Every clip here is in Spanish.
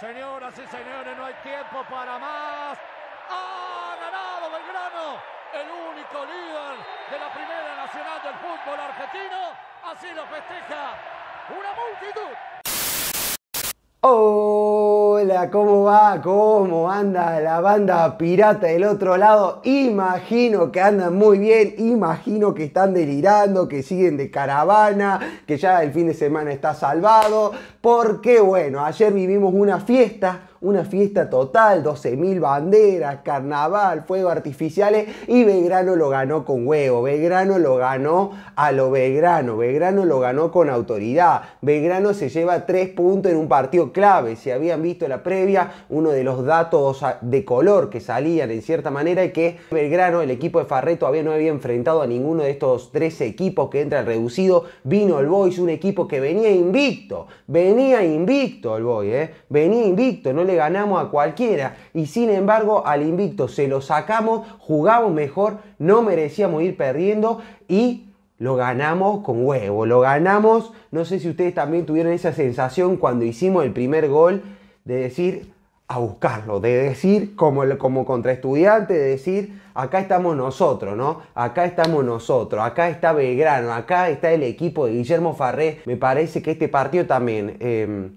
Señoras y señores, no hay tiempo para más. ¡Ha ganado Belgrano! El único líder de la Primera Nacional del fútbol argentino. Así lo festeja una multitud. Hola, ¿cómo va? ¿Cómo anda la banda pirata del otro lado? Imagino que andan muy bien, imagino que están delirando, que siguen de caravana, que ya el fin de semana está salvado. Porque bueno, ayer vivimos una fiesta, una fiesta total, 12.000 banderas, carnaval, fuegos artificiales y Belgrano lo ganó con huevo, Belgrano lo ganó a lo Belgrano, Belgrano lo ganó con autoridad, Belgrano se lleva 3 puntos en un partido clave, si habían visto la previa, uno de los datos de color que salían en cierta manera es que Belgrano, el equipo de Farreto, todavía no había enfrentado a ninguno de estos tres equipos que entra reducido, vino el Boys, un equipo que venía invicto, Venía invicto el Boy, ¿eh? venía invicto, no le ganamos a cualquiera. Y sin embargo, al invicto se lo sacamos, jugamos mejor, no merecíamos ir perdiendo y lo ganamos con huevo, lo ganamos. No sé si ustedes también tuvieron esa sensación cuando hicimos el primer gol de decir, a buscarlo, de decir como, como contraestudiante, de decir, acá estamos nosotros, ¿no? Acá estamos nosotros, acá está Belgrano, acá está el equipo de Guillermo Farré. Me parece que este partido también, em,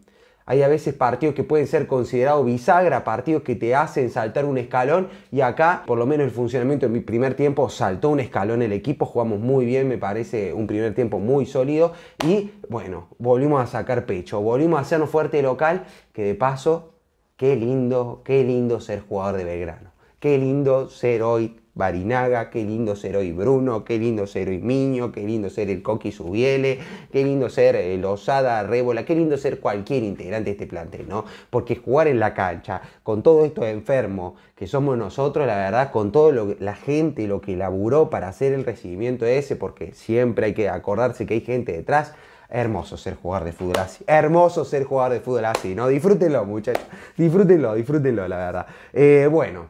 hay a veces partidos que pueden ser considerados bisagra, partidos que te hacen saltar un escalón y acá, por lo menos el funcionamiento en mi primer tiempo, saltó un escalón el equipo, jugamos muy bien, me parece un primer tiempo muy sólido y bueno, volvimos a sacar pecho, volvimos a hacernos fuerte local, que de paso Qué lindo, qué lindo ser jugador de Belgrano. Qué lindo ser hoy Barinaga, qué lindo ser hoy Bruno, qué lindo ser hoy Miño, qué lindo ser el Coqui Subiele, qué lindo ser el eh, Osada Rébola, qué lindo ser cualquier integrante de este plantel, ¿no? Porque jugar en la cancha, con todo esto enfermo que somos nosotros, la verdad, con todo lo, la gente, lo que laburó para hacer el recibimiento ese, porque siempre hay que acordarse que hay gente detrás, Hermoso ser jugador de fútbol así. Hermoso ser jugador de fútbol así, ¿no? Disfrútenlo, muchachos. Disfrútenlo, disfrútenlo, la verdad. Eh, bueno,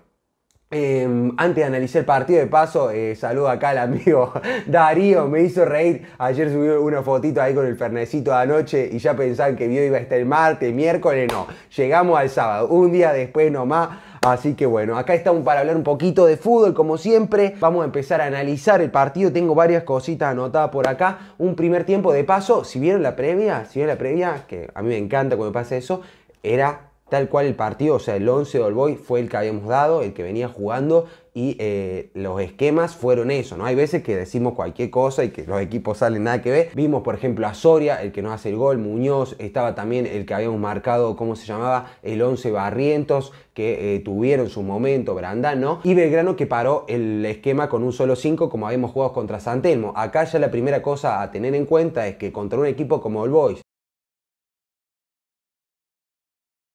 em, antes de analizar el partido de paso, eh, saludo acá al amigo Darío, me hizo reír. Ayer subió una fotito ahí con el fernecito de anoche y ya pensaban que vio iba a estar el martes, miércoles, no. Llegamos al sábado, un día después nomás. Así que bueno, acá estamos para hablar un poquito de fútbol, como siempre. Vamos a empezar a analizar el partido. Tengo varias cositas anotadas por acá. Un primer tiempo de paso, si vieron la previa, si vieron la previa, que a mí me encanta cuando pasa eso, era tal cual el partido, o sea, el 11 de Olboy fue el que habíamos dado, el que venía jugando y eh, los esquemas fueron eso, ¿no? Hay veces que decimos cualquier cosa y que los equipos salen nada que ver. Vimos, por ejemplo, a Soria, el que nos hace el gol, Muñoz, estaba también el que habíamos marcado, ¿cómo se llamaba? El 11 Barrientos, que eh, tuvieron su momento, Brandano. Y Belgrano que paró el esquema con un solo 5 como habíamos jugado contra Santelmo. Acá ya la primera cosa a tener en cuenta es que contra un equipo como el Boys,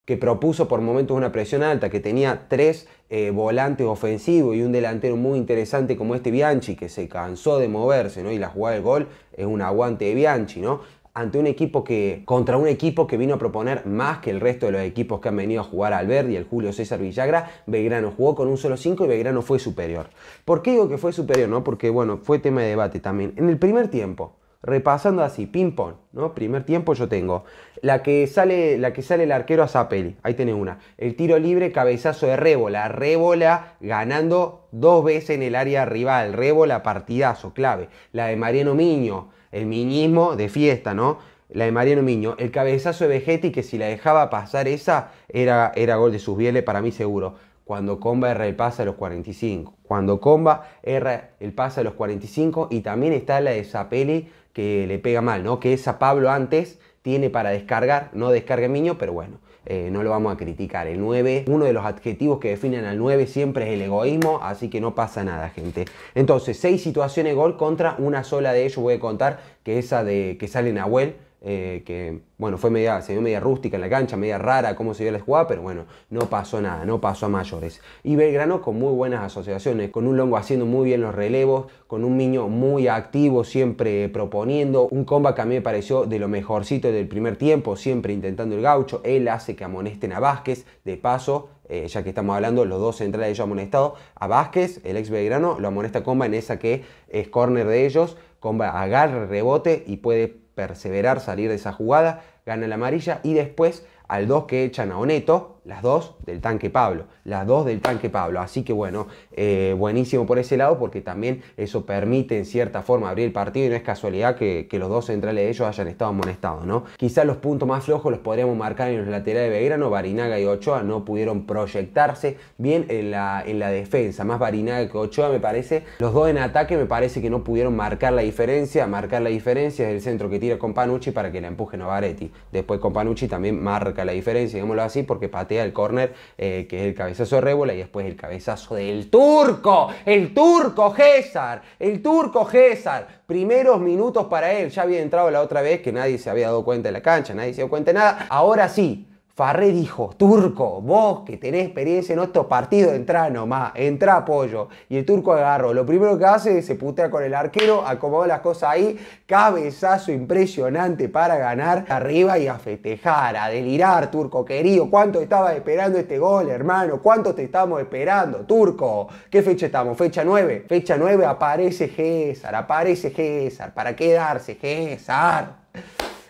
que propuso por momentos una presión alta, que tenía tres eh, volantes ofensivos y un delantero muy interesante como este Bianchi, que se cansó de moverse, ¿no? Y la jugada del gol es un aguante de Bianchi, ¿no? Ante un equipo que, contra un equipo que vino a proponer más que el resto de los equipos que han venido a jugar y el Julio César Villagra, Belgrano jugó con un solo 5 y Belgrano fue superior. ¿Por qué digo que fue superior? No? Porque, bueno, fue tema de debate también. En el primer tiempo, repasando así, ping-pong, ¿no? Primer tiempo yo tengo. La que sale, la que sale el arquero a Zapelli, ahí tiene una. El tiro libre, cabezazo de Rébola. Rébola ganando dos veces en el área rival. Rebola partidazo, clave. La de Mariano Miño, el miñismo de fiesta, ¿no? La de Mariano Miño, el cabezazo de Vegetti, que si la dejaba pasar esa, era, era gol de sus bieles, para mí seguro. Cuando Comba erra el pase a los 45. Cuando Comba erra el pase a los 45. Y también está la de Zapelli que le pega mal, ¿no? Que esa Pablo antes tiene para descargar. No descarga Miño, pero bueno. Eh, no lo vamos a criticar. El 9, uno de los adjetivos que definen al 9 siempre es el egoísmo, así que no pasa nada, gente. Entonces, seis situaciones gol contra una sola de ellos. Voy a contar que esa de que sale Nahuel eh, que bueno, fue media, se vio media rústica en la cancha, media rara cómo se dio la jugada, pero bueno, no pasó nada, no pasó a mayores. Y Belgrano con muy buenas asociaciones, con un Longo haciendo muy bien los relevos, con un Miño muy activo, siempre proponiendo, un comba que a mí me pareció de lo mejorcito del primer tiempo, siempre intentando el gaucho, él hace que amonesten a Vázquez, de paso, eh, ya que estamos hablando, los dos centrales de ellos amonestado, a Vázquez, el ex Belgrano, lo amonesta Comba en esa que es corner de ellos, Comba agarra rebote y puede perseverar, salir de esa jugada, gana la amarilla y después al 2 que echan a Oneto, las dos del tanque Pablo, las dos del tanque Pablo. Así que bueno, eh, buenísimo por ese lado porque también eso permite en cierta forma abrir el partido y no es casualidad que, los dos centrales de ellos hayan estado amonestados, ¿no? Quizás los puntos más flojos los podríamos marcar en los laterales de Belgrano, Barinaga y Ochoa no pudieron proyectarse bien en la, en la defensa, más Barinaga que Ochoa me parece, los dos en ataque me parece que no pudieron marcar la diferencia, marcar la diferencia es el centro que tira con Panucci para que la empuje Novaretti, después con Panucci también marca la diferencia, digámoslo así, porque Pate el del córner, eh, que es el cabezazo de Rébola y después el cabezazo del turco, el turco César, el turco César. Primeros minutos para él, ya había entrado la otra vez que nadie se había dado cuenta de la cancha, nadie se dio cuenta de nada. Ahora sí, Farré dijo, turco, vos que tenés experiencia en otros partidos, entrá nomás, entrá apoyo. Y el turco agarró, lo primero que hace es se putea con el arquero, acomodó las cosas ahí, cabezazo impresionante para ganar arriba y a festejar, a delirar, turco querido. ¿Cuánto estabas esperando este gol, hermano? ¿Cuánto te estamos esperando, turco? ¿Qué fecha estamos? Fecha 9. Fecha 9 aparece César, aparece César, para darse, César.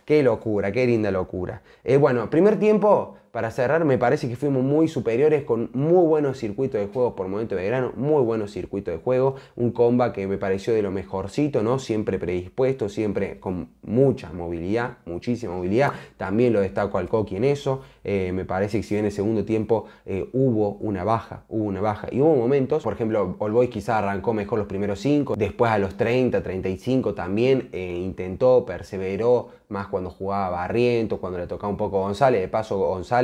Qué locura, qué linda locura. Eh, bueno, primer tiempo para cerrar, me parece que fuimos muy superiores con muy buenos circuitos de juego por momento de verano, muy buenos circuitos de juego, un comba que me pareció de lo mejorcito, ¿no? Siempre predispuesto, siempre con mucha movilidad, muchísima movilidad. También lo destaco al Coqui en eso. Eh, me parece que si bien en el segundo tiempo eh, hubo una baja, hubo una baja. Y hubo momentos, por ejemplo, Olboy quizá arrancó mejor los primeros 5, después a los 30, 35 también eh, intentó, perseveró, más cuando jugaba Barrientos cuando le tocaba un poco González, de paso González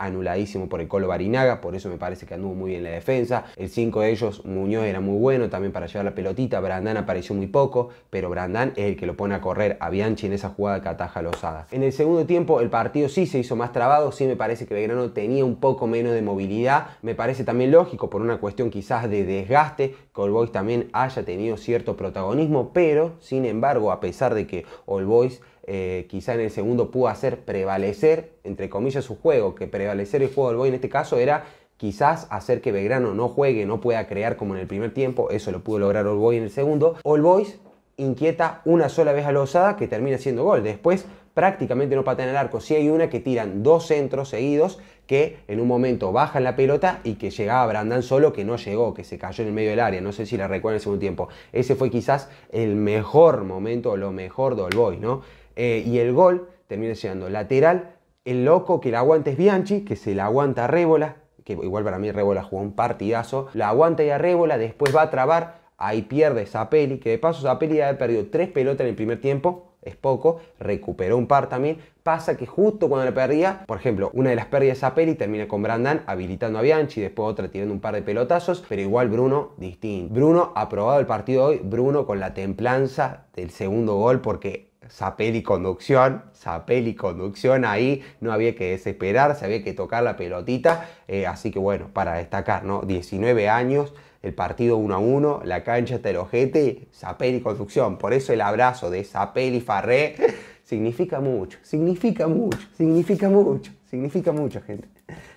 anuladísimo por el Colo Barinaga, por eso me parece que anduvo muy bien la defensa. El 5 de ellos, Muñoz, era muy bueno también para llevar la pelotita. Brandán apareció muy poco, pero Brandán es el que lo pone a correr a Bianchi en esa jugada que ataja a En el segundo tiempo, el partido sí se hizo más trabado, sí me parece que Belgrano tenía un poco menos de movilidad. Me parece también lógico por una cuestión quizás de desgaste, que All Boys también haya tenido cierto protagonismo, pero sin embargo, a pesar de que All Boys quizás eh, quizá en el segundo pudo hacer prevalecer, entre comillas, su juego, que prevalecer el juego del Boy en este caso era quizás hacer que Belgrano no juegue, no pueda crear como en el primer tiempo, eso lo pudo lograr All en el segundo. All inquieta una sola vez a la que termina siendo gol. Después prácticamente no patean el arco. Si hay una que tiran dos centros seguidos que en un momento bajan la pelota y que llegaba Brandán solo que no llegó, que se cayó en el medio del área. No sé si la recuerdan en el segundo tiempo. Ese fue quizás el mejor momento, lo mejor de Olboy, ¿no? Eh, y el gol termina siendo lateral, el loco que la aguanta es Bianchi, que se la aguanta a Rébola, que igual para mí Rébola jugó un partidazo, la aguanta y a Rébola, después va a trabar, ahí pierde Zapelli, que de paso Zapelli ya había perdido tres pelotas en el primer tiempo, es poco, recuperó un par también. Pasa que justo cuando la perdía, por ejemplo, una de las pérdidas a Peli termina con Brandán habilitando a Bianchi, después otra tirando un par de pelotazos, pero igual Bruno distinto. Bruno ha aprobado el partido hoy, Bruno con la templanza del segundo gol porque Sapel y conducción, Sapel y conducción, ahí no había que se había que tocar la pelotita, eh, así que bueno, para destacar, ¿no? 19 años, el partido 1 a 1, la cancha Terojete, el y conducción, por eso el abrazo de Sapel y Farré significa mucho, significa mucho, significa mucho, significa mucho, gente,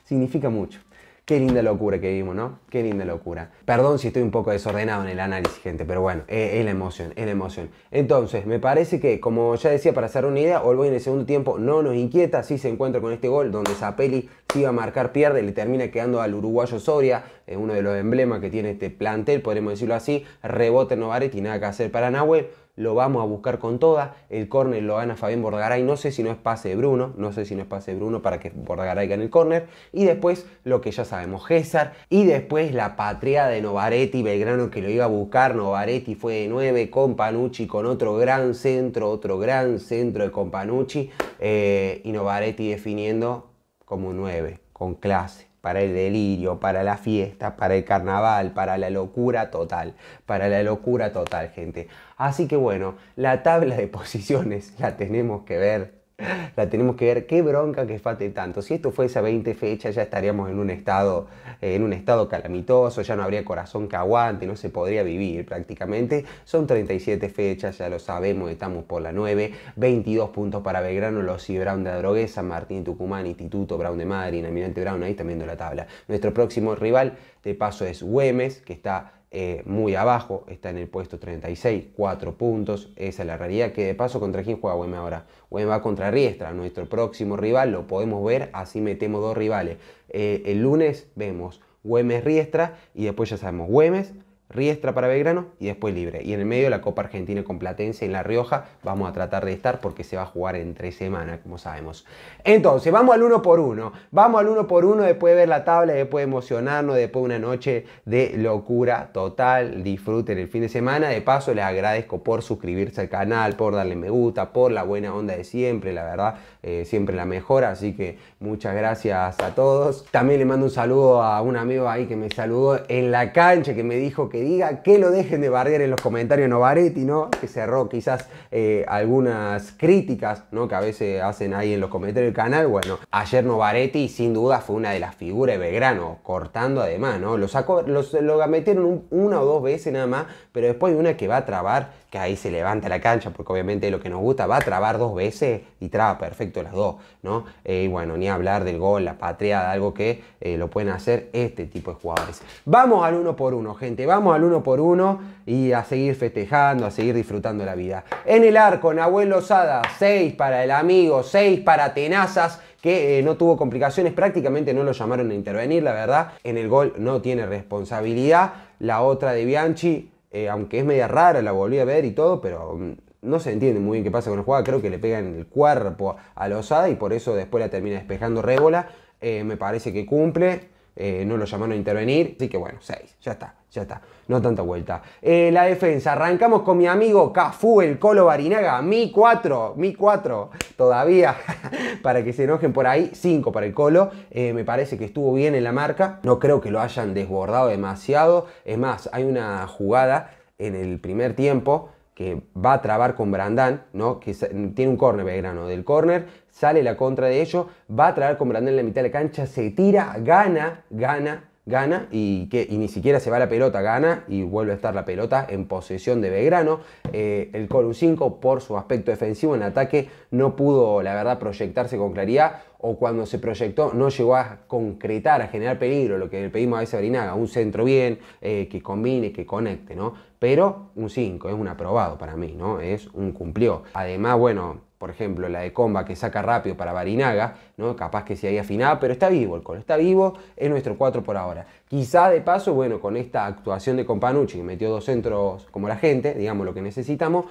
significa mucho. Qué linda locura que vimos, ¿no? Qué linda locura. Perdón si estoy un poco desordenado en el análisis, gente, pero bueno, eh, es, la emoción, es la emoción. Entonces, me parece que, como ya decía, para hacer una idea, Olboy en el segundo tiempo no nos inquieta, si se encuentra con este gol donde Zapelli si iba a marcar, pierde, le termina quedando al uruguayo Soria, eh, uno de los emblemas que tiene este plantel, podemos decirlo así, rebote Novaretti, nada que hacer para Nahuel lo vamos a buscar con toda, El córner lo gana Fabián Bordagaray no sé si no es pase de Bruno, no sé si no es pase de Bruno para que Borgaray gane el córner. Y después lo que ya sabemos, César. Y después la patria de Novaretti, Belgrano que lo iba a buscar. Novaretti fue de 9 con Panucci, con otro gran centro, otro gran centro de Companucci. Eh, y Novaretti definiendo como 9, con clase para el delirio, para la fiesta, para el carnaval, para la locura total, para la locura total, gente. Así que bueno, la tabla de posiciones la tenemos que ver la tenemos que ver. Qué bronca que falte tanto. Si esto fuese a 20 fechas, ya estaríamos en un estado, eh, en un estado calamitoso, ya no habría corazón que aguante, no se podría vivir prácticamente. Son 37 fechas, ya lo sabemos, estamos por la 9. 22 puntos para Belgrano, los y Brown de Adrogués, San Martín, Tucumán, Instituto, Brown de Madrid, Almirante Brown, ahí también viendo la tabla. Nuestro próximo rival, de paso, es Güemes, que está eh, muy abajo, está en el puesto 36, 4 puntos, esa es la realidad, que de paso contra quién juega Güemes ahora. Güemes va contra Riestra, nuestro próximo rival, lo podemos ver, así metemos dos rivales. Eh, el lunes vemos Güemes Riestra y después ya sabemos Güemes, Riestra para Belgrano y después libre. Y en el medio la Copa Argentina con Platense en La Rioja. Vamos a tratar de estar porque se va a jugar en tres semanas, como sabemos. Entonces, vamos al uno por uno. Vamos al uno por uno después de ver la tabla, después de emocionarnos, después de una noche de locura total. Disfruten el fin de semana. De paso, les agradezco por suscribirse al canal, por darle me gusta, por la buena onda de siempre. La verdad, eh, siempre la mejor, Así que muchas gracias a todos. También le mando un saludo a un amigo ahí que me saludó en la cancha, que me dijo que diga que lo dejen de barriar en los comentarios Novaretti, ¿no? Que cerró quizás eh, algunas críticas, ¿no? Que a veces hacen ahí en los comentarios del canal. Bueno, ayer Novaretti sin duda fue una de las figuras de Belgrano, cortando además, ¿no? Lo sacó, los, lo metieron una o dos veces nada más, pero después una que va a trabar, que ahí se levanta la cancha, porque obviamente lo que nos gusta va a trabar dos veces y traba perfecto las dos, ¿no? Eh, y bueno, ni hablar del gol, la patriada, algo que eh, lo pueden hacer este tipo de jugadores. Vamos al uno por uno, gente, vamos al uno por uno y a seguir festejando, a seguir disfrutando la vida. En el arco, Nahuel Lozada, 6 para el amigo, 6 para Tenazas, que eh, no tuvo complicaciones, prácticamente no lo llamaron a intervenir, la verdad. En el gol no tiene responsabilidad. La otra de Bianchi, eh, aunque es media rara, la volví a ver y todo, pero mm, no se entiende muy bien qué pasa con la jugada, creo que le pegan en el cuerpo a Lozada y por eso después la termina despejando Rébola. Eh, me parece que cumple. Eh, no lo llamaron a intervenir, así que bueno, 6, ya está, ya está, no tanta vuelta. Eh, la defensa, arrancamos con mi amigo Cafú, el Colo Barinaga, mi 4, mi 4, todavía, para que se enojen por ahí, 5 para el Colo, eh, me parece que estuvo bien en la marca, no creo que lo hayan desbordado demasiado, es más, hay una jugada en el primer tiempo que va a trabar con Brandán, ¿no? que tiene un córner Belgrano, del córner sale la contra de ellos, va a trabar con Brandán en la mitad de la cancha, se tira, gana, gana, gana y, que, ni siquiera se va la pelota, gana y vuelve a estar la pelota en posesión de Belgrano. Eh, el Colum 5 por su aspecto defensivo en ataque no pudo, la verdad, proyectarse con claridad o cuando se proyectó no llegó a concretar, a generar peligro, lo que le pedimos a veces un centro bien, eh, que combine, que conecte, ¿no? pero un 5 es un aprobado para mí, ¿no? Es un cumplió. Además, bueno, por ejemplo, la de comba que saca rápido para Barinaga, ¿no? Capaz que se haya afinado, pero está vivo el colo, está vivo, es nuestro 4 por ahora. Quizá de paso, bueno, con esta actuación de Companucci, que metió dos centros como la gente, digamos lo que necesitamos,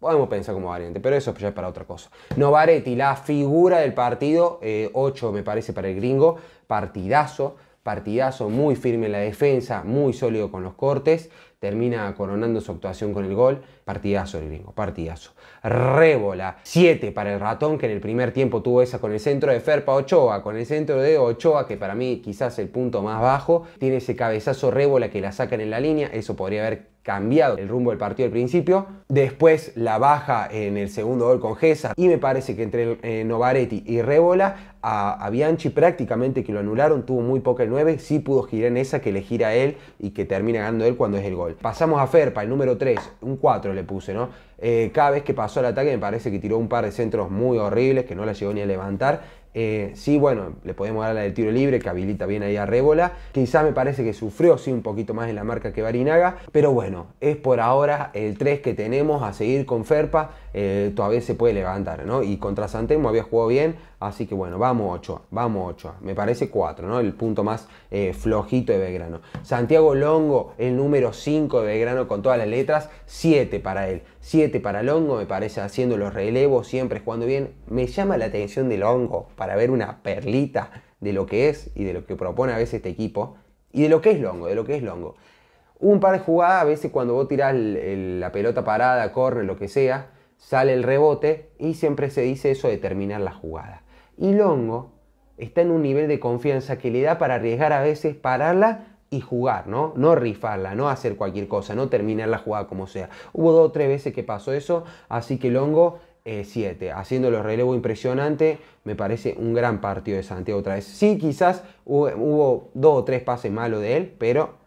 podemos pensar como variante, pero eso ya es para otra cosa. Novaretti, la figura del partido, 8 eh, me parece para el gringo, partidazo, partidazo muy firme en la defensa, muy sólido con los cortes, termina coronando su actuación con el gol Partidazo el gringo, partidazo. Rébola, 7 para el ratón, que en el primer tiempo tuvo esa con el centro de Ferpa Ochoa, con el centro de Ochoa, que para mí quizás el punto más bajo. Tiene ese cabezazo Rébola que la sacan en la línea, eso podría haber cambiado el rumbo del partido al principio. Después la baja en el segundo gol con Gesa y me parece que entre eh, Novaretti y Rébola a, Bianchi prácticamente que lo anularon, tuvo muy poca el 9, sí pudo girar en esa que le gira a él y que termina ganando él cuando es el gol. Pasamos a Ferpa, el número 3, un 4 le puse, ¿no? Eh, cada vez que pasó el ataque me parece que tiró un par de centros muy horribles, que no la llegó ni a levantar. Eh, sí, bueno, le podemos dar la del tiro libre, que habilita bien ahí a Rébola. Quizá me parece que sufrió, sí, un poquito más en la marca que Barinaga. Pero bueno, es por ahora el 3 que tenemos a seguir con Ferpa. Eh, todavía se puede levantar, ¿no? Y contra Santemo había jugado bien, Así que bueno, vamos ocho, vamos ocho. Me parece 4, ¿no? El punto más eh, flojito de Belgrano. Santiago Longo, el número 5 de Belgrano con todas las letras, 7 para él. 7 para Longo, me parece haciendo los relevos, siempre jugando bien. Me llama la atención de Longo para ver una perlita de lo que es y de lo que propone a veces este equipo. Y de lo que es Longo, de lo que es Longo. Un par de jugadas, a veces cuando vos tirás la pelota parada, corre, lo que sea, sale el rebote y siempre se dice eso de terminar la jugada y Longo está en un nivel de confianza que le da para arriesgar a veces, pararla y jugar, ¿no? No rifarla, no hacer cualquier cosa, no terminar la jugada como sea. Hubo dos o tres veces que pasó eso, así que Longo 7, eh, Haciéndolo haciendo los relevos impresionante, me parece un gran partido de Santiago otra vez. Sí, quizás hubo dos o tres pases malos de él, pero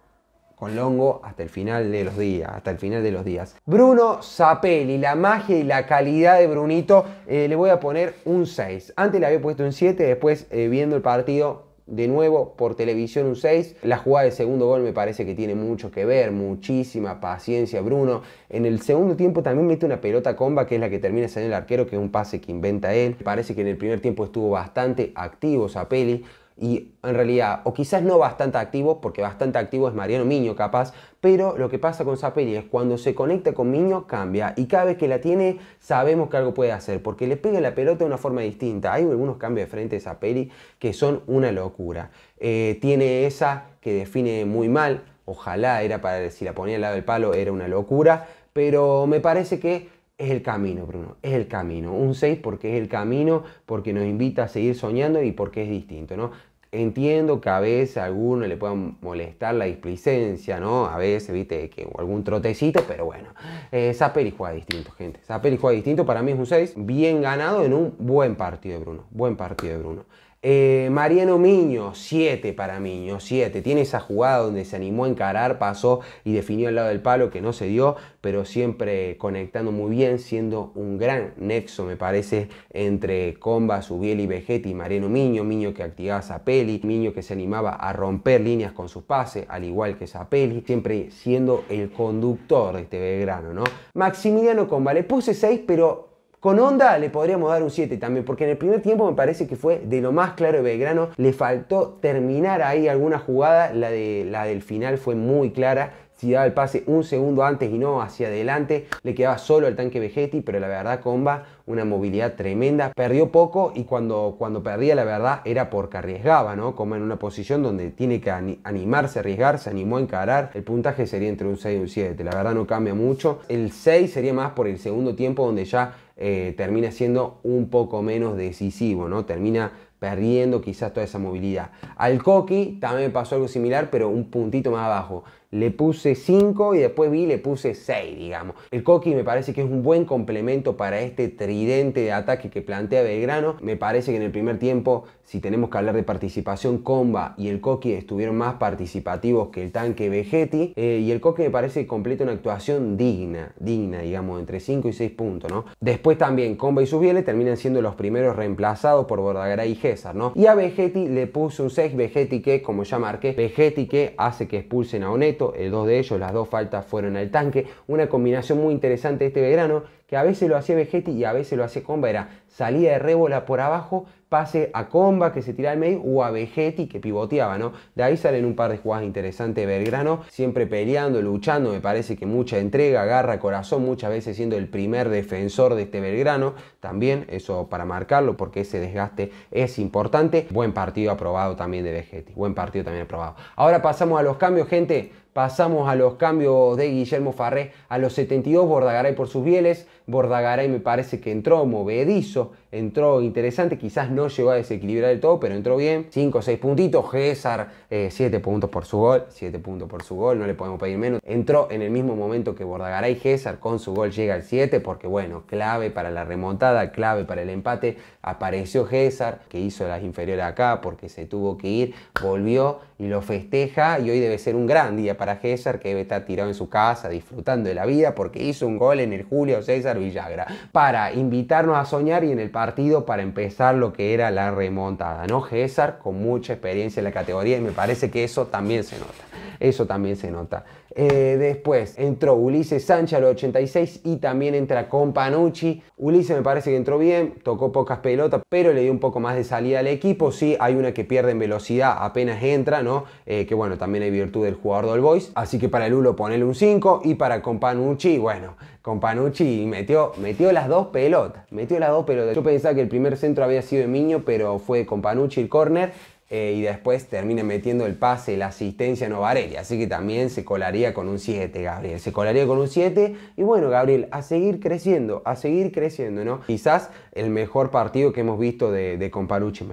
con Longo hasta el final de los días, hasta el final de los días. Bruno Zapelli, la magia y la calidad de Brunito, eh, le voy a poner un 6. Antes le había puesto un 7, después eh, viendo el partido de nuevo por televisión un 6. La jugada de segundo gol me parece que tiene mucho que ver, muchísima paciencia Bruno. En el segundo tiempo también mete una pelota comba que es la que termina saliendo el arquero, que es un pase que inventa él. Parece que en el primer tiempo estuvo bastante activo Zapelli y en realidad, o quizás no bastante activo, porque bastante activo es Mariano Miño capaz, pero lo que pasa con Zapelli es cuando se conecta con Miño cambia y cada vez que la tiene sabemos que algo puede hacer, porque le pega la pelota de una forma distinta. Hay algunos cambios de frente de Zapelli que son una locura. Eh, tiene esa que define muy mal, ojalá era para, si la ponía al lado del palo era una locura, pero me parece que es el camino, Bruno, es el camino. Un 6 porque es el camino, porque nos invita a seguir soñando y porque es distinto, ¿no? Entiendo que a veces a alguno le puedan molestar la displicencia, ¿no? A veces, viste, que algún trotecito, pero bueno. Eh, Zaperi juega distinto, gente. Zaperi juega distinto, para mí es un 6. Bien ganado en un buen partido de Bruno. Buen partido de Bruno. Eh, Mariano Miño, 7 para Miño, 7. Tiene esa jugada donde se animó a encarar, pasó y definió al lado del palo que no se dio, pero siempre conectando muy bien, siendo un gran nexo, me parece, entre Comba, Subiel y Vegetti. Mariano Miño, Miño que activaba Zapelli, Miño que se animaba a romper líneas con sus pases, al igual que Zapelli, siempre siendo el conductor de este Belgrano, ¿no? Maximiliano Comba, le puse 6, pero con Honda le podríamos dar un 7 también, porque en el primer tiempo me parece que fue de lo más claro de Belgrano. Le faltó terminar ahí alguna jugada, la, de, la del final fue muy clara si daba el pase un segundo antes y no hacia adelante, le quedaba solo el tanque Vegetti, pero la verdad Comba, una movilidad tremenda. Perdió poco y cuando, cuando perdía, la verdad, era porque arriesgaba, ¿no? Comba en una posición donde tiene que animarse, arriesgar, se animó a encarar. El puntaje sería entre un 6 y un 7, la verdad no cambia mucho. El 6 sería más por el segundo tiempo donde ya eh, termina siendo un poco menos decisivo, ¿no? Termina perdiendo quizás toda esa movilidad. Al Coqui también pasó algo similar, pero un puntito más abajo le puse 5 y después vi le puse 6, digamos. El Coqui me parece que es un buen complemento para este tridente de ataque que plantea Belgrano. Me parece que en el primer tiempo, si tenemos que hablar de participación, Comba y el Coqui estuvieron más participativos que el tanque Vegetti. Eh, y el Coqui me parece que completa una actuación digna, digna, digamos, entre 5 y 6 puntos, ¿no? Después también Comba y Subiele terminan siendo los primeros reemplazados por Bordagaray y César, ¿no? Y a Vegeti le puse un 6, Vegetti que, como ya marqué, Vegetti que hace que expulsen a Onet el eh, dos de ellos, las dos faltas fueron al tanque. Una combinación muy interesante este verano que a veces lo hacía Vegetti y a veces lo hacía Comba, era salida de rébola por abajo, pase a Comba que se tira al medio o a Vegetti que pivoteaba, ¿no? De ahí salen un par de jugadas interesantes Belgrano, siempre peleando, luchando, me parece que mucha entrega, agarra corazón, muchas veces siendo el primer defensor de este Belgrano, también eso para marcarlo porque ese desgaste es importante. Buen partido aprobado también de Vegetti, buen partido también aprobado. Ahora pasamos a los cambios, gente. Pasamos a los cambios de Guillermo Farré a los 72, Bordagaray por sus bieles. Bordagaray me parece que entró movedizo, entró interesante, quizás no llegó a desequilibrar el todo, pero entró bien. 5 o 6 puntitos, César 7 eh, puntos por su gol, 7 puntos por su gol, no le podemos pedir menos. Entró en el mismo momento que Bordagaray, César con su gol llega al 7, porque bueno, clave para la remontada, clave para el empate. Apareció César, que hizo las inferiores acá porque se tuvo que ir, volvió y lo festeja y hoy debe ser un gran día para César que debe estar tirado en su casa disfrutando de la vida porque hizo un gol en el Julio César Villagra para invitarnos a soñar y en el partido para empezar lo que era la remontada, ¿no? César con mucha experiencia en la categoría y me parece que eso también se nota, eso también se nota. Eh, después entró Ulises Sánchez los 86 y también entra Companucci. Ulises me parece que entró bien, tocó pocas pelotas, pero le dio un poco más de salida al equipo. Sí, hay una que pierde en velocidad apenas entra, ¿no? Eh, que bueno, también hay virtud del jugador del Boys. Así que para Lulo ponerle un 5 y para Companucci, bueno, Companucci metió, metió las dos pelotas. Metió las dos pelotas. Yo pensaba que el primer centro había sido de Miño, pero fue Companucci el córner eh, y después termina metiendo el pase, la asistencia a Novarelli. Así que también se colaría con un 7, Gabriel. Se colaría con un 7. Y bueno, Gabriel, a seguir creciendo, a seguir creciendo, ¿no? Quizás el mejor partido que hemos visto de, de Comparucci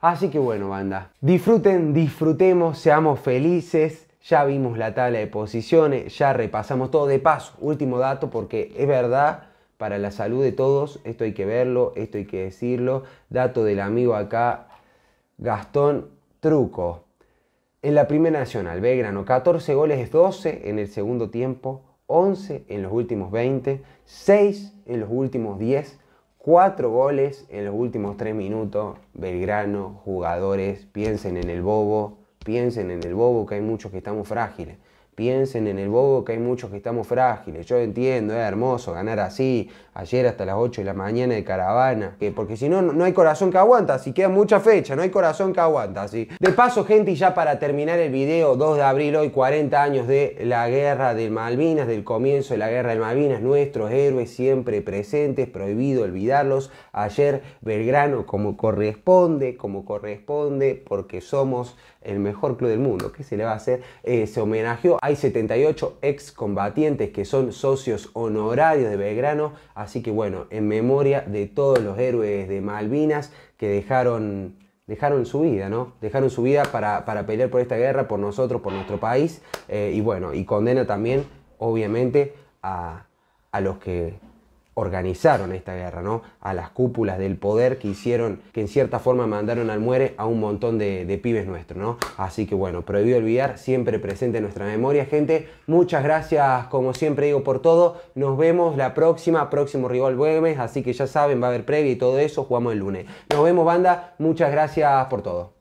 Así que bueno, banda. Disfruten, disfrutemos, seamos felices. Ya vimos la tabla de posiciones, ya repasamos todo de paso. Último dato, porque es verdad para la salud de todos, esto hay que verlo, esto hay que decirlo. Dato del amigo acá, Gastón Truco. En la Primera Nacional, Belgrano, 14 goles, 12 en el segundo tiempo, 11 en los últimos 20, 6 en los últimos 10, 4 goles en los últimos 3 minutos. Belgrano, jugadores, piensen en el bobo, piensen en el bobo, que hay muchos que estamos frágiles piensen en el bobo, que hay muchos que estamos frágiles. Yo entiendo, es hermoso ganar así, ayer hasta las 8 de la mañana de caravana, que porque si no, no hay corazón que aguanta, Si queda mucha fecha, no hay corazón que aguanta, así. De paso, gente, y ya para terminar el video, 2 de abril, hoy 40 años de la guerra de Malvinas, del comienzo de la guerra de Malvinas, nuestros héroes siempre presentes, prohibido olvidarlos. Ayer Belgrano, como corresponde, como corresponde, porque somos el mejor club del mundo. que se le va a hacer? Eh, se homenajeó. Hay 78 excombatientes que son socios honorarios de Belgrano. Así que bueno, en memoria de todos los héroes de Malvinas que dejaron, dejaron su vida, ¿no? Dejaron su vida para, pelear por esta guerra, por nosotros, por nuestro país. Eh, y bueno, y condena también, obviamente, a, a los que organizaron esta guerra, ¿no? A las cúpulas del poder que hicieron, que en cierta forma mandaron al muere a un montón de, pibes nuestros, ¿no? Así que bueno, prohibido olvidar, siempre presente en nuestra memoria, gente. Muchas gracias, como siempre digo, por todo. Nos vemos la próxima, próximo rival jueves. así que ya saben, va a haber previa y todo eso, jugamos el lunes. Nos vemos, banda. Muchas gracias por todo.